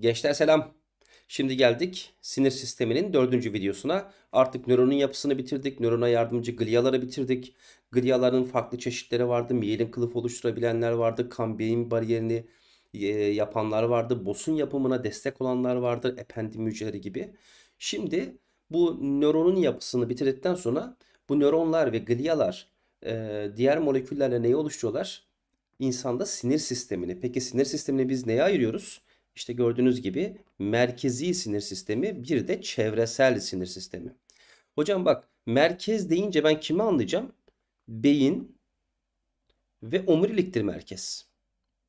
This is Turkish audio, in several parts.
Gençler selam. Şimdi geldik sinir sisteminin dördüncü videosuna. Artık nöronun yapısını bitirdik. Nörona yardımcı gliyaları bitirdik. Gliyaların farklı çeşitleri vardı. Miyelin kılıf oluşturabilenler vardı. Kan beyin bariyerini e, yapanlar vardı. Bosun yapımına destek olanlar vardı. Ependim hücreleri gibi. Şimdi bu nöronun yapısını bitirdikten sonra bu nöronlar ve gliyalar e, diğer moleküllerle neyi oluşturuyorlar? İnsanda sinir sistemini. Peki sinir sistemini biz neye ayırıyoruz? İşte gördüğünüz gibi merkezi sinir sistemi bir de çevresel sinir sistemi. Hocam bak merkez deyince ben kimi anlayacağım? Beyin ve omuriliktir merkez.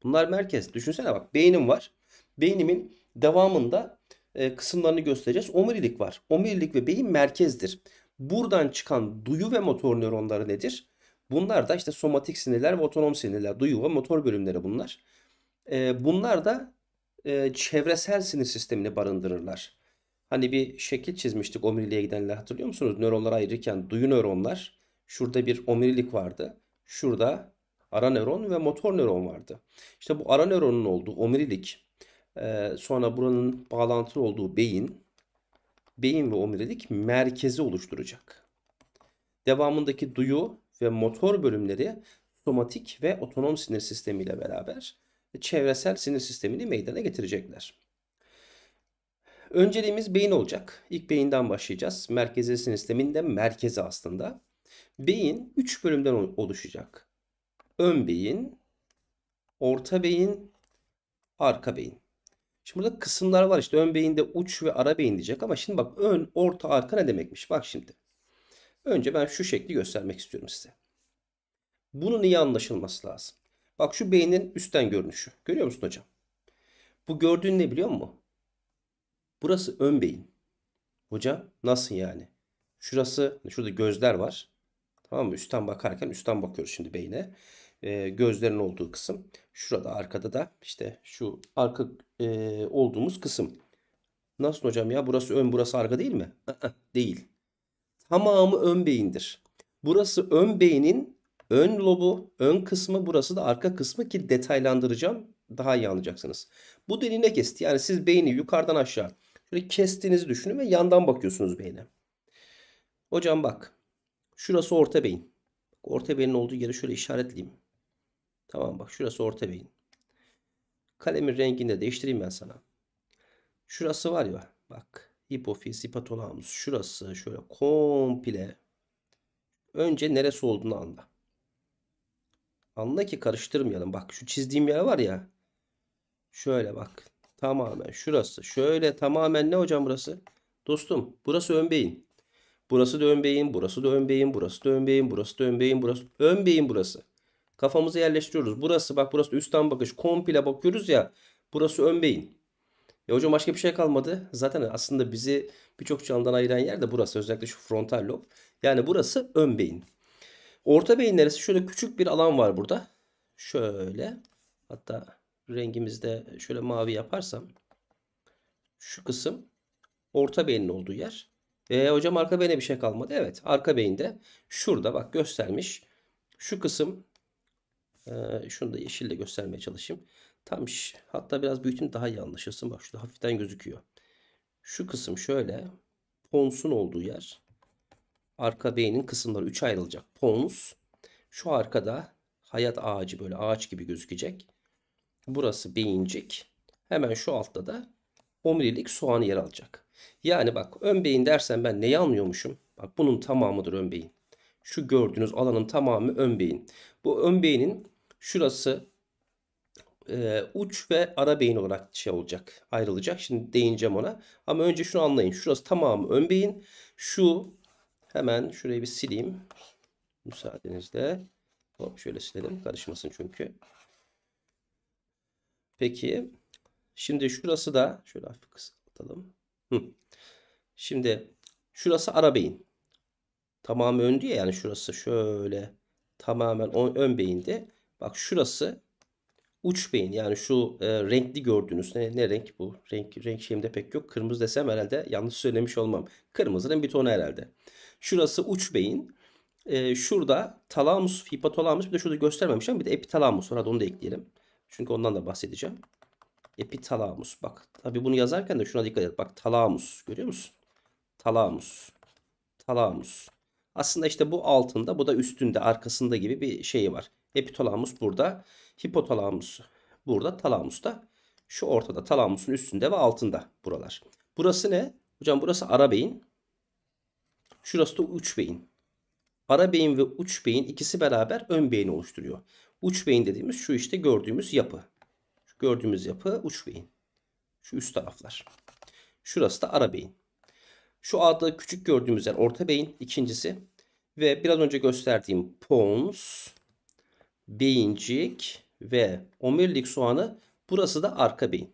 Bunlar merkez. Düşünsene bak beynim var. Beynimin devamında e, kısımlarını göstereceğiz. Omurilik var. Omurilik ve beyin merkezdir. Buradan çıkan duyu ve motor nöronları nedir? Bunlar da işte somatik sinirler ve otonom sinirler. Duyu ve motor bölümleri bunlar. E, bunlar da e, çevresel sinir sistemini barındırırlar. Hani bir şekil çizmiştik omuriliğe gidenler hatırlıyor musunuz? Nöronları ayırırken duyu nöronlar. Şurada bir omurilik vardı. Şurada ara nöron ve motor nöron vardı. İşte bu ara nöronun olduğu omurilik e, sonra buranın bağlantılı olduğu beyin beyin ve omurilik merkezi oluşturacak. Devamındaki duyu ve motor bölümleri somatik ve otonom sinir sistemiyle beraber çevresel sinir sistemini meydana getirecekler. Önceliğimiz beyin olacak. İlk beyinden başlayacağız. Merkezi sinir sisteminde merkezi aslında. Beyin 3 bölümden oluşacak. Ön beyin, orta beyin, arka beyin. Şimdi burada kısımlar var işte ön beyinde uç ve ara beyin diyecek ama şimdi bak ön, orta, arka ne demekmiş? Bak şimdi. Önce ben şu şekli göstermek istiyorum size. Bunun iyi anlaşılması lazım. Bak şu beynin üstten görünüşü. Görüyor musun hocam? Bu gördüğün ne biliyor musun? Burası ön beyin. Hocam nasıl yani? Şurası, şurada gözler var. Tamam mı? Üstten bakarken üstten bakıyoruz şimdi beyne. E, gözlerin olduğu kısım. Şurada arkada da işte şu arka e, olduğumuz kısım. Nasıl hocam ya? Burası ön, burası arka değil mi? değil. Tamamı ön beyindir. Burası ön beynin Ön lobu, ön kısmı burası da arka kısmı ki detaylandıracağım. Daha iyi anlayacaksınız. Bu deline kesti. Yani siz beyni yukarıdan aşağı şöyle kestiğinizi düşünün ve yandan bakıyorsunuz beyne. Hocam bak. Şurası orta beyin. Orta beynin olduğu yeri şöyle işaretleyeyim. Tamam bak şurası orta beyin. Kalemin rengini de değiştireyim ben sana. Şurası var ya bak hipofiz, hipotalamus şurası şöyle komple önce neresi olduğunu anla. Anla ki karıştırmayalım. Bak şu çizdiğim yer var ya. Şöyle bak. Tamamen şurası. Şöyle tamamen ne hocam burası? Dostum burası ön beyin. Burası da ön beyin, burası da ön beyin, burası da ön beyin, burası da ön beyin, burası ön beyin burası. Kafamızı yerleştiriyoruz. Burası bak burası üstten bakış komple bakıyoruz ya. Burası ön beyin. E hocam başka bir şey kalmadı. Zaten aslında bizi birçok canlıdan ayıran yer de burası. Özellikle şu frontal lob. Yani burası ön beyin. Orta beyin neresi? Şöyle küçük bir alan var burada. Şöyle. Hatta rengimizde şöyle mavi yaparsam. Şu kısım orta beynin olduğu yer. E, hocam arka beyne bir şey kalmadı. Evet arka beyinde şurada bak göstermiş. Şu kısım e, şunu da yeşille göstermeye çalışayım. Tam hatta biraz büyütün daha iyi anlaşılsın. Bak şurada hafiften gözüküyor. Şu kısım şöyle ponsun olduğu yer. Arka beynin kısımları 3'e ayrılacak. Pons. Şu arkada hayat ağacı böyle ağaç gibi gözükecek. Burası beyincik. Hemen şu altta da omurilik soğanı yer alacak. Yani bak ön beyin dersen ben neyi anlıyormuşum? Bak bunun tamamıdır ön beyin. Şu gördüğünüz alanın tamamı ön beyin. Bu ön beynin şurası e, uç ve ara beyin olarak şey olacak ayrılacak. Şimdi değineceğim ona. Ama önce şunu anlayın. Şurası tamamı ön beyin. Şu Hemen şurayı bir sileyim. Müsaadenizle. Hop şöyle silelim. Karışmasın çünkü. Peki. Şimdi şurası da şöyle hafif kısaltalım. Hı. Şimdi şurası ara beyin. Tamamı öndü ya yani şurası şöyle tamamen ön beyinde. Bak şurası uç beyin yani şu e, renkli gördüğünüz ne, ne renk bu? Renk renk şeyimde pek yok. Kırmızı desem herhalde yanlış söylemiş olmam. Kırmızının bir tonu herhalde. Şurası uç beyin. E, şurada talamus, hipotalamus bir de şurada göstermemiş ama bir de epitalamus var. Hadi onu da ekleyelim. Çünkü ondan da bahsedeceğim. Epitalamus. Bak tabii bunu yazarken de şuna dikkat et. Bak talamus görüyor musun? Talamus. Talamus. Aslında işte bu altında bu da üstünde arkasında gibi bir şeyi var. Epitalamus burada. Hipotalamus burada. Talamus da şu ortada. Talamusun üstünde ve altında buralar. Burası ne? Hocam burası ara beyin. Şurası da uç beyin. Ara beyin ve uç beyin ikisi beraber ön beyni oluşturuyor. Uç beyin dediğimiz şu işte gördüğümüz yapı. Şu gördüğümüz yapı uç beyin. Şu üst taraflar. Şurası da ara beyin. Şu adı küçük gördüğümüz yer orta beyin ikincisi. Ve biraz önce gösterdiğim pons, beyincik ve omurilik soğanı burası da arka beyin.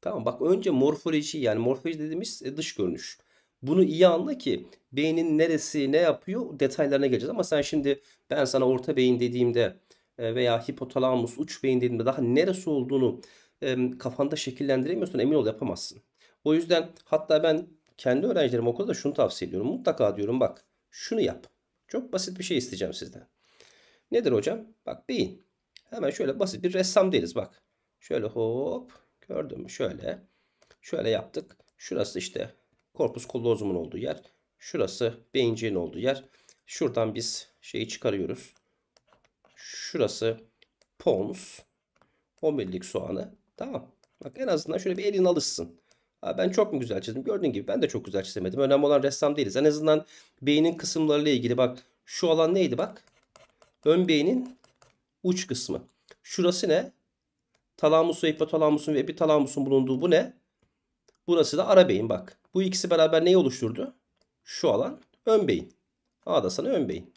Tamam bak önce morfoloji yani morfoloji dediğimiz e, dış görünüş. Bunu iyi anla ki beynin neresi ne yapıyor detaylarına geleceğiz. Ama sen şimdi ben sana orta beyin dediğimde e, veya hipotalamus uç beyin dediğimde daha neresi olduğunu kafanda şekillendiremiyorsun emin ol yapamazsın. O yüzden hatta ben kendi öğrencilerim okulda şunu tavsiye ediyorum. Mutlaka diyorum bak şunu yap. Çok basit bir şey isteyeceğim sizden. Nedir hocam? Bak beyin. Hemen şöyle basit bir ressam değiliz bak. Şöyle hop gördün mü şöyle. Şöyle yaptık. Şurası işte Korpus kollozumun olduğu yer. Şurası beyinciğin olduğu yer. Şuradan biz şeyi çıkarıyoruz. Şurası pons. 11'lik soğanı. Tamam. Bak en azından şöyle bir elin alışsın. Abi ben çok mu güzel çizdim? Gördüğün gibi ben de çok güzel çizemedim. Önemli olan ressam değiliz. En azından beynin kısımlarıyla ilgili bak. Şu alan neydi bak? Ön beynin uç kısmı. Şurası ne? Talamusun, hipotalamusun ve epitalamusun bulunduğu bu ne? Burası da ara beyin bak. Bu ikisi beraber neyi oluşturdu? Şu alan ön beyin. A da sana ön beyin.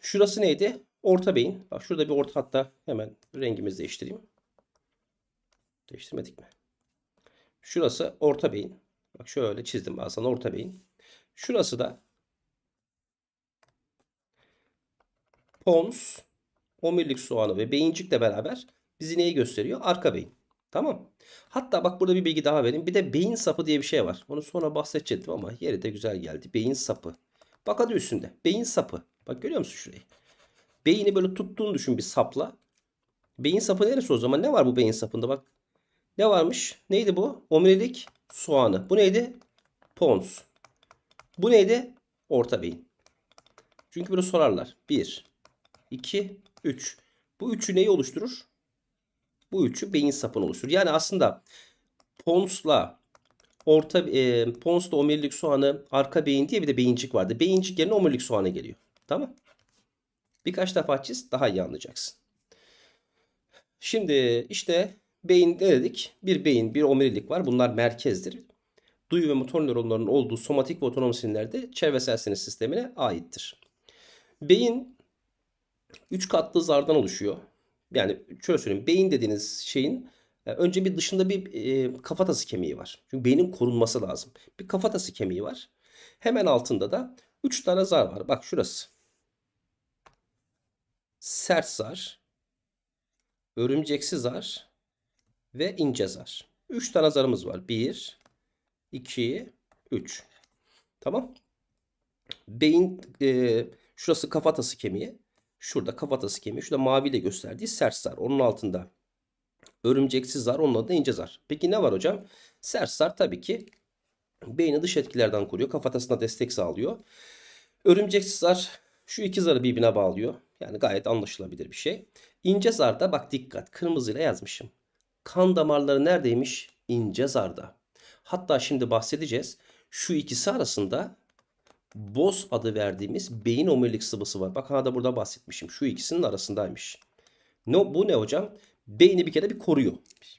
Şurası neydi? Orta beyin. Bak şurada bir orta hatta hemen rengimizi değiştireyim. Değiştirmedik mi? Şurası orta beyin. Bak şöyle çizdim ben sana orta beyin. Şurası da pons, omurilik soğanı ve beyincikle beraber bizi neyi gösteriyor? Arka beyin. Tamam. Hatta bak burada bir bilgi daha vereyim. Bir de beyin sapı diye bir şey var. Onu sonra bahsedecektim ama yeri de güzel geldi. Beyin sapı. Bak hadi üstünde. Beyin sapı. Bak görüyor musun şurayı? Beyni böyle tuttuğunu düşün bir sapla. Beyin sapı neresi o zaman? Ne var bu beyin sapında bak. Ne varmış? Neydi bu? Omurilik soğanı. Bu neydi? Pons. Bu neydi? Orta beyin. Çünkü bunu sorarlar. 1, 2, 3. Bu üçü neyi oluşturur? Bu üçü beyin sapını oluşturur. Yani aslında ponsla orta e, ponsla omurilik soğanı arka beyin diye bir de beyincik vardı. Beyincik yerine omurilik soğanı geliyor. Tamam. Birkaç defa çiz daha iyi anlayacaksın. Şimdi işte beyin ne dedik? Bir beyin, bir omurilik var. Bunlar merkezdir. Duyu ve motor nöronlarının olduğu somatik ve otonom sinirlerde çevresel sinir sistemine aittir. Beyin 3 katlı zardan oluşuyor. Yani şöyle söyleyeyim. Beyin dediğiniz şeyin e, önce bir dışında bir e, kafatası kemiği var. Çünkü beynin korunması lazım. Bir kafatası kemiği var. Hemen altında da 3 tane zar var. Bak şurası. Sert zar, örümceksi zar ve ince zar. 3 tane zarımız var. 1, 2, 3. Tamam. Beyin e, şurası kafatası kemiği. Şurada kafatası kemiği, şurada maviyle gösterdiği sert zar. Onun altında örümceksi zar, onun adı ince zar. Peki ne var hocam? Sert zar tabii ki beyni dış etkilerden koruyor. Kafatasına destek sağlıyor. Örümceksiz zar şu iki zarı birbirine bağlıyor. Yani gayet anlaşılabilir bir şey. İnce da bak dikkat kırmızıyla yazmışım. Kan damarları neredeymiş? İnce zarda. Hatta şimdi bahsedeceğiz. Şu ikisi arasında Bos adı verdiğimiz beyin omurilik sıvısı var. Bak ha da burada bahsetmişim. Şu ikisinin arasındaymış. No, bu ne hocam? Beyni bir kere bir koruyor.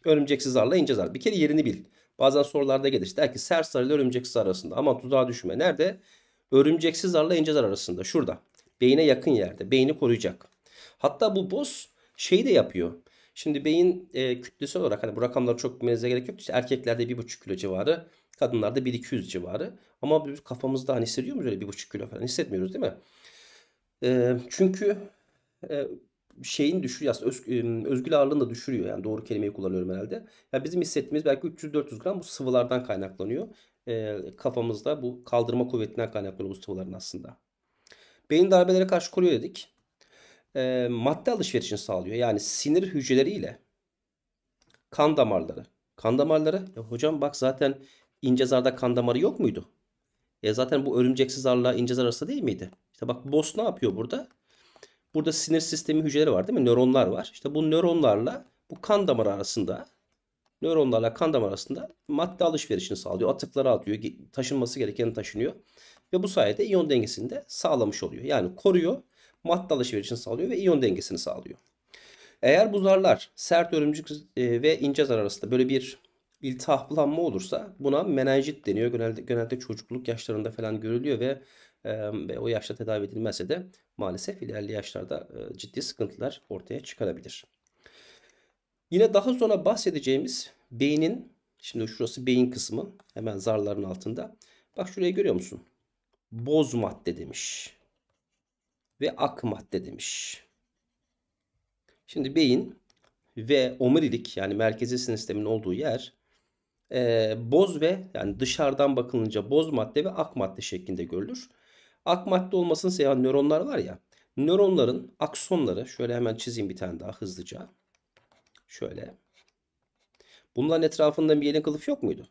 Örümceksiz zarla ince zar. Bir kere yerini bil. Bazen sorularda gelir. Der ki sert zar ile örümceksiz arasında. Ama tuzağa düşme. Nerede? Örümceksiz zarla ince zar arasında. Şurada. Beyine yakın yerde. Beyni koruyacak. Hatta bu bos şeyi de yapıyor. Şimdi beyin e, kütlesi olarak hani bu rakamlara çok bilmenize gerek yok. İşte erkeklerde 1,5 kilo civarı, kadınlarda 1-200 civarı. Ama biz kafamızda hani hissediyor muyuz öyle 1,5 kilo falan hissetmiyoruz değil mi? E, çünkü e, şeyin düşürüyor aslında öz, e, özgül ağırlığını da düşürüyor yani doğru kelimeyi kullanıyorum herhalde. Yani bizim hissettiğimiz belki 300-400 gram bu sıvılardan kaynaklanıyor. E, kafamızda bu kaldırma kuvvetinden kaynaklanıyor bu sıvıların aslında. Beyin darbelere karşı koruyor dedik e, madde alışverişini sağlıyor. Yani sinir hücreleriyle kan damarları. Kan damarları? Ya hocam bak zaten ince zarda kan damarı yok muydu? E zaten bu örümceksiz zarla ince zar arası değil miydi? İşte bak BOS ne yapıyor burada? Burada sinir sistemi hücreleri var değil mi? Nöronlar var. İşte bu nöronlarla bu kan damarı arasında nöronlarla kan damarı arasında madde alışverişini sağlıyor. Atıkları atıyor. Taşınması gerekeni taşınıyor. Ve bu sayede iyon dengesini de sağlamış oluyor. Yani koruyor madde alışverişini sağlıyor ve iyon dengesini sağlıyor. Eğer buzarlar sert örümcük e, ve ince zar arasında böyle bir iltihaplanma olursa buna menenjit deniyor. Genelde, genelde çocukluk yaşlarında falan görülüyor ve e, ve o yaşta tedavi edilmezse de maalesef ilerli yaşlarda e, ciddi sıkıntılar ortaya çıkarabilir. Yine daha sonra bahsedeceğimiz beynin, şimdi şurası beyin kısmı hemen zarların altında. Bak şurayı görüyor musun? Boz madde demiş ve ak madde demiş. Şimdi beyin ve omurilik yani merkezi sinir sistemin olduğu yer e, boz ve yani dışarıdan bakılınca boz madde ve ak madde şeklinde görülür. Ak madde olmasının sebebi nöronlar var ya nöronların aksonları şöyle hemen çizeyim bir tane daha hızlıca. Şöyle. Bunların etrafında miyelin kılıf yok muydu?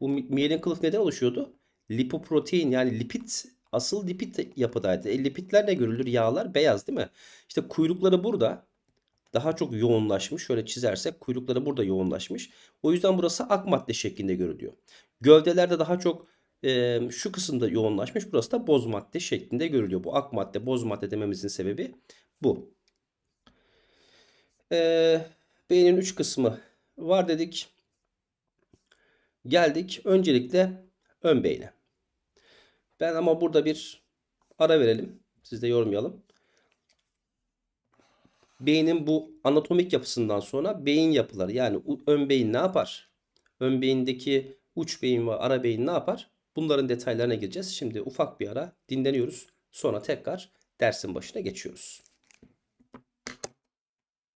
Bu miyelin kılıf neden oluşuyordu? Lipoprotein yani lipid Asıl lipid yapıdaydı. E, lipidler ne görülür? Yağlar beyaz değil mi? İşte kuyrukları burada daha çok yoğunlaşmış. Şöyle çizersek kuyrukları burada yoğunlaşmış. O yüzden burası ak madde şeklinde görülüyor. Gövdelerde daha çok e, şu kısımda yoğunlaşmış. Burası da boz madde şeklinde görülüyor. Bu ak madde, boz madde dememizin sebebi bu. E, beynin 3 kısmı var dedik. Geldik öncelikle ön beyne. Ben ama burada bir ara verelim. Siz de yormayalım. Beynin bu anatomik yapısından sonra beyin yapıları yani ön beyin ne yapar? Ön beyindeki uç beyin ve ara beyin ne yapar? Bunların detaylarına gireceğiz. Şimdi ufak bir ara dinleniyoruz. Sonra tekrar dersin başına geçiyoruz.